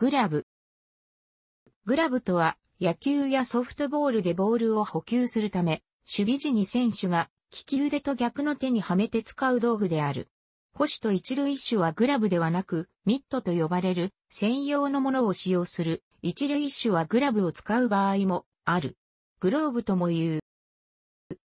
グラブ。グラブとは、野球やソフトボールでボールを補給するため、守備時に選手が、利き腕と逆の手にはめて使う道具である。保守と一塁手はグラブではなく、ミットと呼ばれる専用のものを使用する。一塁手はグラブを使う場合もある。グローブとも言う。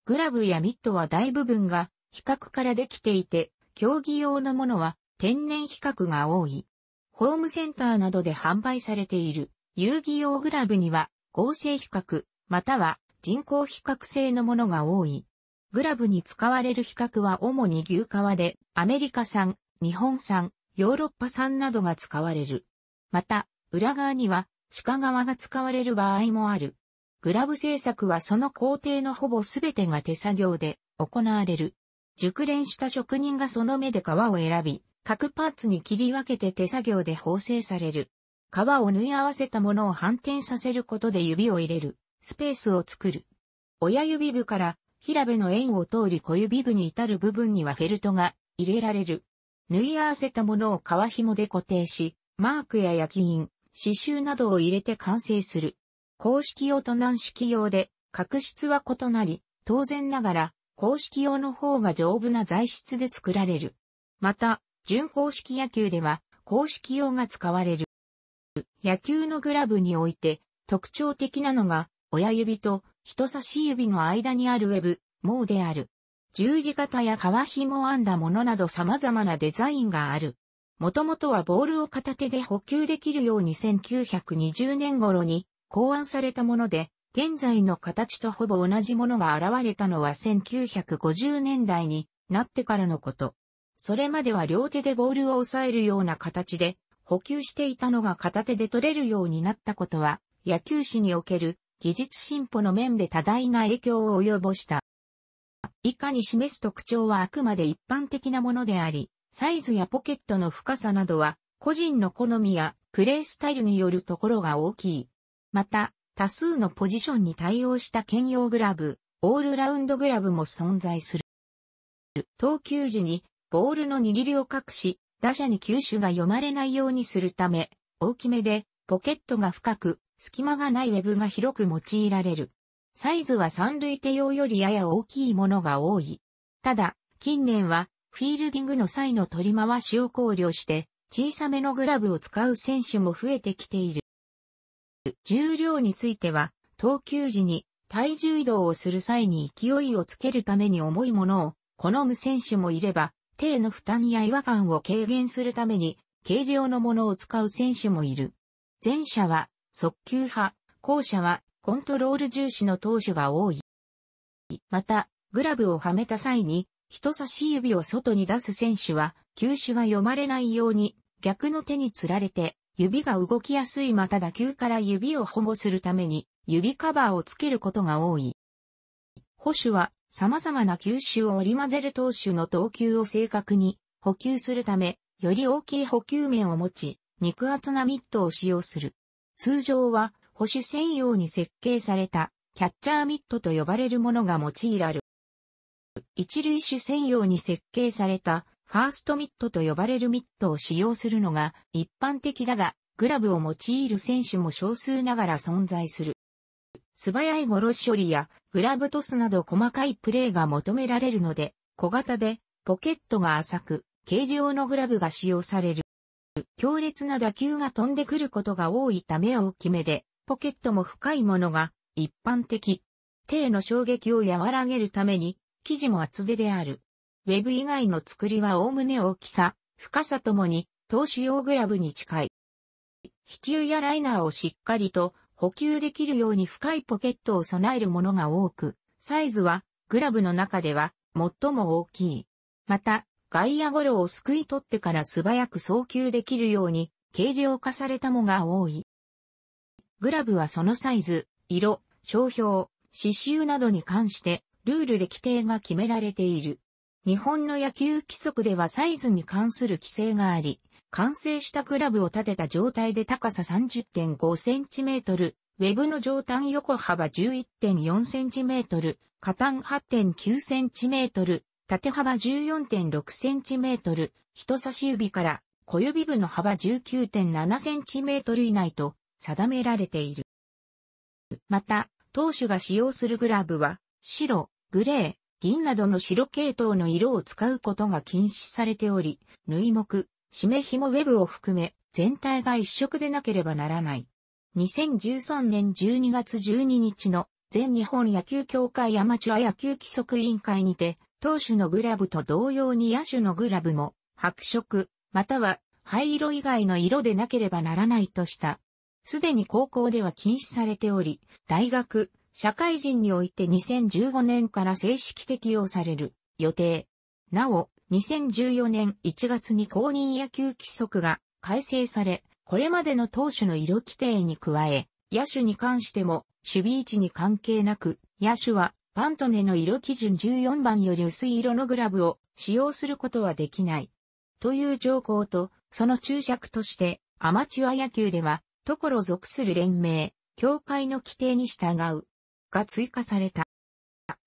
グラブやミットは大部分が比較からできていて、競技用のものは天然比較が多い。ホームセンターなどで販売されている遊戯用グラブには合成比較、または人工比較性のものが多い。グラブに使われる比較は主に牛革でアメリカ産、日本産、ヨーロッパ産などが使われる。また、裏側には鹿革が使われる場合もある。グラブ製作はその工程のほぼ全てが手作業で行われる。熟練した職人がその目で革を選び、各パーツに切り分けて手作業で縫製される。皮を縫い合わせたものを反転させることで指を入れる、スペースを作る。親指部から平部の円を通り小指部に至る部分にはフェルトが入れられる。縫い合わせたものを皮紐で固定し、マークや焼き印、刺繍などを入れて完成する。公式用と軟式用で、角質は異なり、当然ながら、公式用の方が丈夫な材質で作られる。また、準公式野球では公式用が使われる。野球のグラブにおいて特徴的なのが親指と人差し指の間にあるウェブ、毛である。十字型や革紐を編んだものなど様々なデザインがある。もともとはボールを片手で補給できるように1920年頃に考案されたもので、現在の形とほぼ同じものが現れたのは1950年代になってからのこと。それまでは両手でボールを押さえるような形で補給していたのが片手で取れるようになったことは野球史における技術進歩の面で多大な影響を及ぼした。以下に示す特徴はあくまで一般的なものであり、サイズやポケットの深さなどは個人の好みやプレイスタイルによるところが大きい。また、多数のポジションに対応した兼用グラブ、オールラウンドグラブも存在する。投球時にボールの握りを隠し、打者に球種が読まれないようにするため、大きめで、ポケットが深く、隙間がないウェブが広く用いられる。サイズは三塁手用よりやや大きいものが多い。ただ、近年は、フィールディングの際の取り回しを考慮して、小さめのグラブを使う選手も増えてきている。重量については、投球時に体重移動をする際に勢いをつけるために重いものを好む選手もいれば、手への負担や違和感を軽減するために、軽量のものを使う選手もいる。前者は、速球派、後者は、コントロール重視の投手が多い。また、グラブをはめた際に、人差し指を外に出す選手は、球種が読まれないように、逆の手につられて、指が動きやすいまた打球から指を保護するために、指カバーをつけることが多い。保守は、様々な吸収を織り混ぜる投手の投球を正確に補給するため、より大きい補給面を持ち、肉厚なミットを使用する。通常は、保守専用に設計された、キャッチャーミットと呼ばれるものが用いられる。一塁手専用に設計された、ファーストミットと呼ばれるミットを使用するのが一般的だが、グラブを用いる選手も少数ながら存在する。素早いゴロ処理やグラブトスなど細かいプレーが求められるので、小型でポケットが浅く、軽量のグラブが使用される。強烈な打球が飛んでくることが多いため大きめで、ポケットも深いものが一般的。手の衝撃を和らげるために、生地も厚手である。ウェブ以外の作りは概ね大きさ、深さともに、投手用グラブに近い。飛球やライナーをしっかりと補給できるように深いポケットを備えるものが多く、サイズはグラブの中では最も大きい。また、外野ゴロをすくい取ってから素早く送球できるように軽量化されたもが多い。グラブはそのサイズ、色、商標、刺繍などに関してルールで規定が決められている。日本の野球規則ではサイズに関する規制があり、完成したクラブを立てた状態で高さ 30.5cm、ウェブの上端横幅 11.4cm、下端 8.9cm、縦幅 14.6cm、人差し指から小指部の幅 19.7cm 以内と定められている。また、当主が使用するグラブは、白、グレー、銀などの白系統の色を使うことが禁止されており、縫い目、締め紐ウェブを含め、全体が一色でなければならない。2013年12月12日の全日本野球協会アマチュア野球規則委員会にて、投手のグラブと同様に野手のグラブも白色、または灰色以外の色でなければならないとした。すでに高校では禁止されており、大学、社会人において2015年から正式適用される予定。なお、2014年1月に公認野球規則が改正され、これまでの投手の色規定に加え、野手に関しても守備位置に関係なく、野手はパントネの色基準14番より薄い色のグラブを使用することはできない。という条項と、その注釈として、アマチュア野球では、ところ属する連盟、協会の規定に従う、が追加された。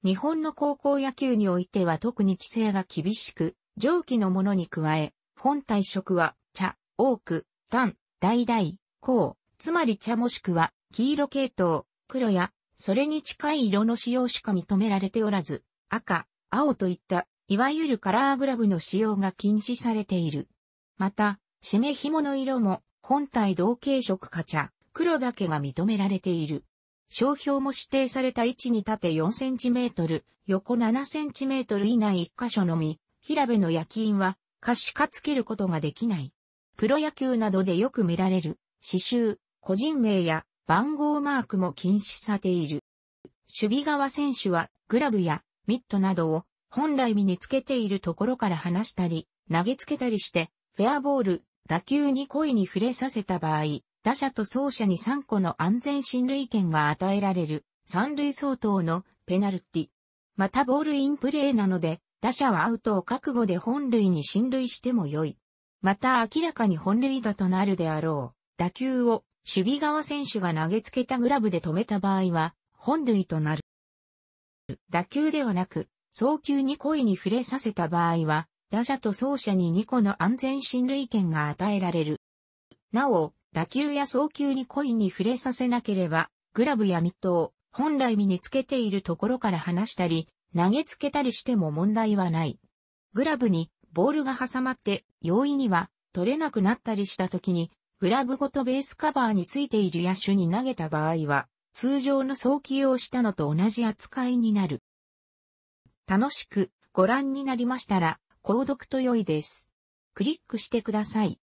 日本の高校野球においては特に規制が厳しく、上記のものに加え、本体色は、茶、多く、炭、橙、紅、つまり茶もしくは、黄色系統、黒や、それに近い色の使用しか認められておらず、赤、青といった、いわゆるカラーグラブの使用が禁止されている。また、締め紐の色も、本体同系色か茶、黒だけが認められている。商標も指定された位置に縦4センチメートル、横7センチメートル以内1箇所のみ、平部の焼き印は可視化つけることができない。プロ野球などでよく見られる、刺繍、個人名や番号マークも禁止されている。守備側選手はグラブやミットなどを本来身につけているところから離したり、投げつけたりして、フェアボール、打球に故意に触れさせた場合、打者と走者に3個の安全進塁権が与えられる、三塁相当のペナルティ。またボールインプレーなので、打者はアウトを覚悟で本塁に進塁しても良い。また明らかに本塁打となるであろう。打球を守備側選手が投げつけたグラブで止めた場合は、本塁となる。打球ではなく、早急に故意に触れさせた場合は、打者と走者に2個の安全進塁権が与えられる。なお、打球や送球にコインに触れさせなければ、グラブやミットを本来身につけているところから離したり、投げつけたりしても問題はない。グラブにボールが挟まって容易には取れなくなったりした時に、グラブごとベースカバーについている野手に投げた場合は、通常の送球をしたのと同じ扱いになる。楽しくご覧になりましたら、購読と良いです。クリックしてください。